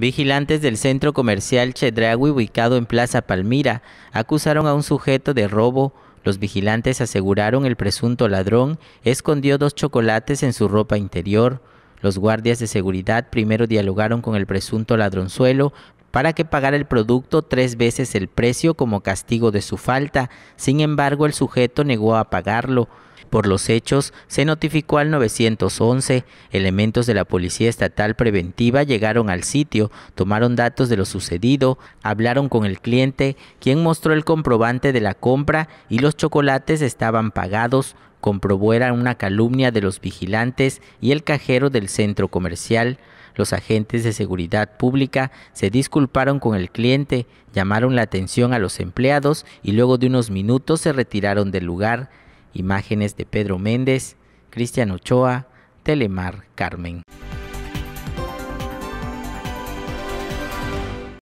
Vigilantes del centro comercial Chedragui, ubicado en Plaza Palmira, acusaron a un sujeto de robo. Los vigilantes aseguraron el presunto ladrón escondió dos chocolates en su ropa interior. Los guardias de seguridad primero dialogaron con el presunto ladronzuelo, para que pagara el producto tres veces el precio como castigo de su falta. Sin embargo, el sujeto negó a pagarlo. Por los hechos, se notificó al 911. Elementos de la Policía Estatal Preventiva llegaron al sitio, tomaron datos de lo sucedido, hablaron con el cliente, quien mostró el comprobante de la compra y los chocolates estaban pagados, comprobó era una calumnia de los vigilantes y el cajero del centro comercial. Los agentes de seguridad pública se disculparon con el cliente, llamaron la atención a los empleados y luego de unos minutos se retiraron del lugar. Imágenes de Pedro Méndez, Cristian Ochoa, Telemar Carmen.